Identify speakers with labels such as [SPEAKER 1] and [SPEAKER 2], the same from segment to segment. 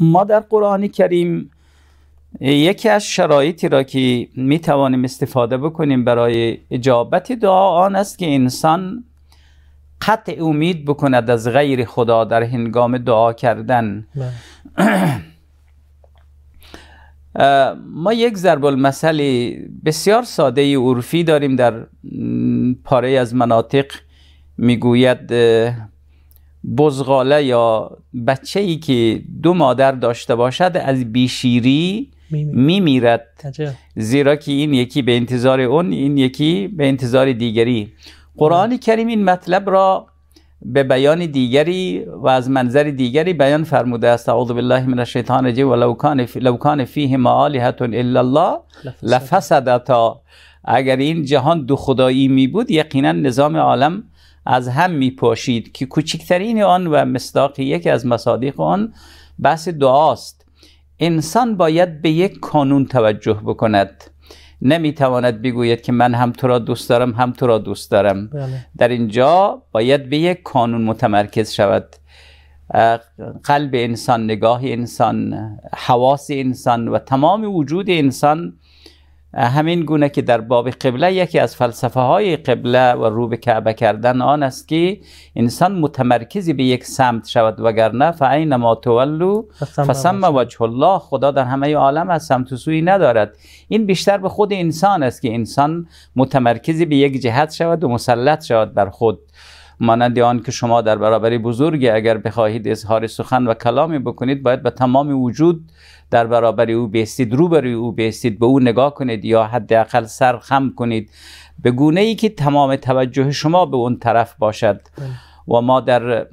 [SPEAKER 1] ما در قرآن کریم یکی از شرایطی را که می توانیم استفاده بکنیم برای اجابت دعا آن است که انسان قطع امید بکند از غیر خدا در هنگام دعا کردن ما یک ضرب المثل بسیار ساده عرفی داریم در پاره از مناطق میگوید بزغاله یا بچه ای که دو مادر داشته باشد از بیشیری میمیرد زیرا که این یکی به انتظار اون این یکی به انتظار دیگری قرآن کریم این مطلب را به بیان دیگری و از منظر دیگری بیان فرموده است اعوذ بالله من الشیطان الرجیم ولو کان لو کان فیه الا الله لفسدتا اگر این جهان دو خدایی می بود یقینا نظام عالم از هم می پاشید که کوچکترین آن و مصداق یکی از مصادیق آن بحث دعاست انسان باید به یک کانون توجه بکند نمیتواند بگوید که من هم تو را دوست دارم هم تو را دوست دارم بله. در اینجا باید به یک کانون متمرکز شود قلب انسان نگاه انسان حواس انسان و تمام وجود انسان همین گونه که در باب قبله یکی از فلسفه های قبله و رو به کعبه کردن آن است که انسان متمرکزی به یک سمت شود وگرنه فعین ما تولو فسم وجه الله خدا در همه عالم از سمت و سوی ندارد این بیشتر به خود انسان است که انسان متمرکزی به یک جهت شود و مسلط شود بر خود مانند آن که شما در برابری بزرگی اگر بخواهید اظهار سخن و کلامی بکنید باید به تمام وجود در برابر او بیستید روبروی او بیستید به او نگاه کنید یا حداقل سر خم کنید به گونه ای که تمام توجه شما به اون طرف باشد بله. و ما در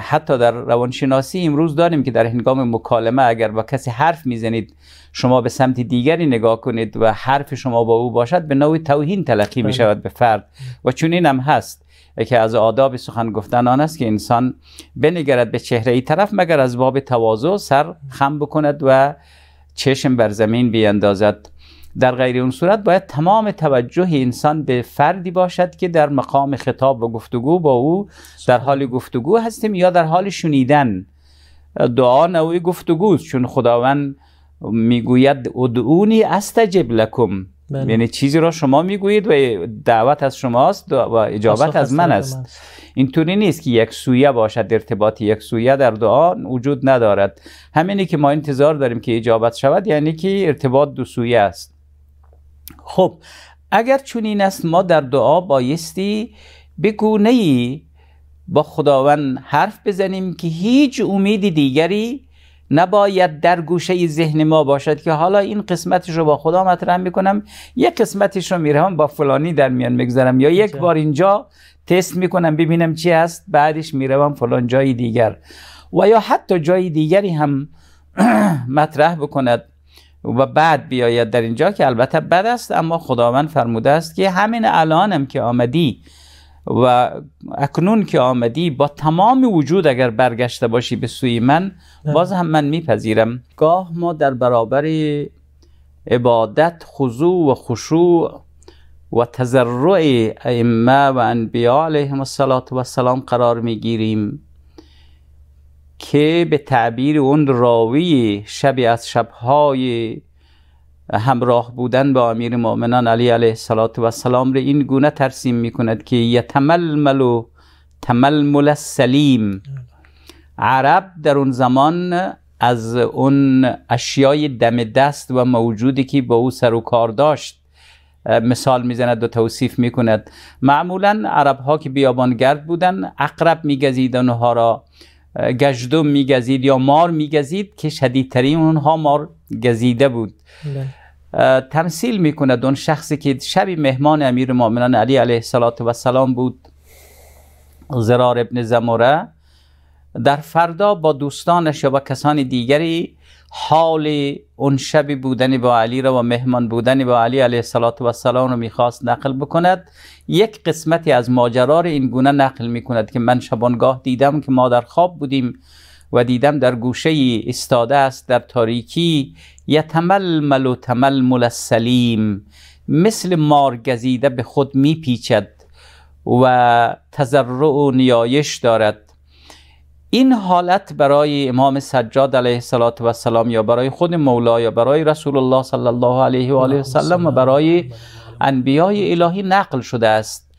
[SPEAKER 1] حتی در روانشناسی امروز داریم که در هنگام مکالمه اگر با کسی حرف میزنید شما به سمت دیگری نگاه کنید و حرف شما با او باشد به نوع توهین تلقی بله. می شود به فرد و چون هم هست که از آداب سخن گفتن آن است که انسان بنگرد به چهره ای طرف مگر از باب تواضع سر خم بکند و چشم بر زمین بیاندازد در غیر اون صورت باید تمام توجه انسان به فردی باشد که در مقام خطاب و گفتگو با او در حال گفتگو هستیم یا در حال شنیدن دعا نوعی گفتگوست چون خداوند میگوید ادعونی استجب لکم بله. یعنی چیزی را شما میگویید و دعوت از شماست و اجابت از من است اینطوری نیست که یک سویه باشد ارتباط یک سویه در دعا وجود ندارد همینی که ما انتظار داریم که اجابت شود یعنی که ارتباط دو سویه است خب اگر چنین است ما در دعا بایستی بگونه ای با خداوند حرف بزنیم که هیچ امید دیگری نباید در گوشه ذهن ما باشد که حالا این قسمتش رو با خدا مطرح میکنم یک قسمتش رو میرم با فلانی در میان میگذارم یا یک بار اینجا تست میکنم ببینم چی هست بعدش میروم فلان جای دیگر و یا حتی جای دیگری هم مطرح بکند و بعد بیاید در اینجا که البته بد است اما خداوند فرموده است که همین الانم که آمدی و اکنون که آمدی با تمام وجود اگر برگشته باشی به سوی من باز هم من میپذیرم گاه ما در برابر عبادت خضوع و خشوع و تذرع ائمه و انبیاء علیهم السلام قرار میگیریم که به تعبیر اون راوی شبی از شبهای همراه بودن با امیر مؤمنان علی علیه السلام رو این گونه ترسیم کند که یتململ و تململ سلیم عرب در اون زمان از اون اشیای دم دست و موجودی که با او سر و کار داشت مثال میزند و توصیف میکند معمولا عرب ها که بیابانگرد بودن اقرب میگزیدن ها را گژدو میگزید یا مار میگزید که شدیدترین اونها مار گزیده بود بله. تمثیل میکند اون شخصی که شبی مهمان امیر مؤمنان علی علیه السلام بود زرار ابن زموره در فردا با دوستانش یا با کسان دیگری حال اون شب بودن با علی را و مهمان بودن با علی علیه السلام رو میخواست نقل بکند یک قسمتی از ماجرار را این گونه نقل میکند که من شبانگاه دیدم که ما در خواب بودیم و دیدم در گوشه ایستاده است در تاریکی یتململ و تململ السلیم مثل مار گزیده به خود میپیچد و تزرع و نیایش دارد این حالت برای امام سجاد علیه السلام یا برای خود مولا یا برای رسول الله صلی الله علیه و آله و برای انبیای الهی نقل شده است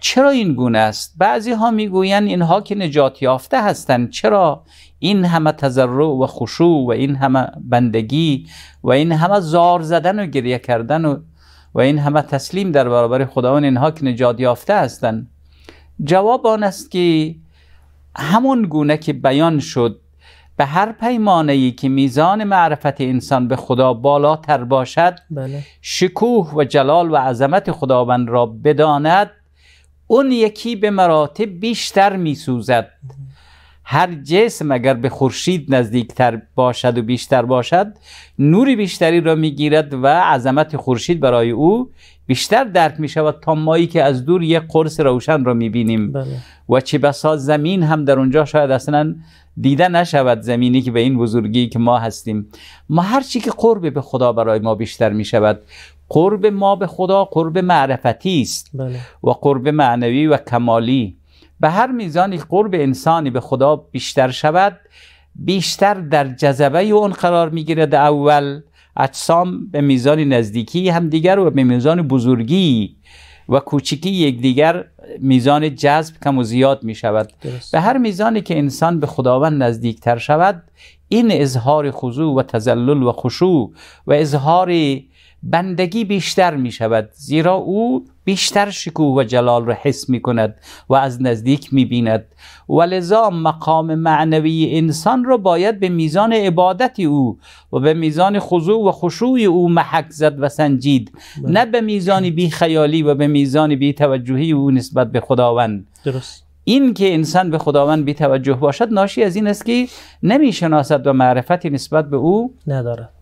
[SPEAKER 1] چرا این گونه است بعضی ها میگویند اینها که نجات یافته هستند چرا این همه تضرع و خشوع و این همه بندگی و این همه زار زدن و گریه کردن و و این همه تسلیم در برابر خداوند اینها که نجات یافته هستند جواب آن است که همون گونه که بیان شد به هر پیمانه ای که میزان معرفت انسان به خدا بالاتر باشد بله. شکوه و جلال و عظمت خداوند را بداند اون یکی به مراتب بیشتر میسوزد هر جسم اگر به خورشید نزدیکتر باشد و بیشتر باشد نوری بیشتری را میگیرد و عظمت خورشید برای او بیشتر درک می شود تا مایی که از دور یک قرص روشن را می بینیم بله. و چه بسا زمین هم در اونجا شاید اصلا دیده نشود زمینی که به این بزرگی که ما هستیم ما هر چی که قرب به خدا برای ما بیشتر می شود قرب ما به خدا قرب معرفتی است بله. و قرب معنوی و کمالی به هر میزانی قرب انسانی به خدا بیشتر شود بیشتر در جذبه اون قرار میگیرد اول اجسام به میزان نزدیکی هم دیگر و به میزان بزرگی و کوچکی یکدیگر میزان جذب کم و زیاد می شود به هر میزانی که انسان به خداوند نزدیکتر شود این اظهار خضوع و تزلل و خشوع و اظهار بندگی بیشتر می شود زیرا او بیشتر شکوه و جلال را حس می کند و از نزدیک می بیند و مقام معنوی انسان را باید به میزان عبادت او و به میزان خضوع و خشوع او محک زد و سنجید بله. نه به میزان خیالی و به میزان توجهی او نسبت به خداوند درست این که انسان به خداوند بی توجه باشد ناشی از این است که نمیشناسد و معرفتی نسبت به او ندارد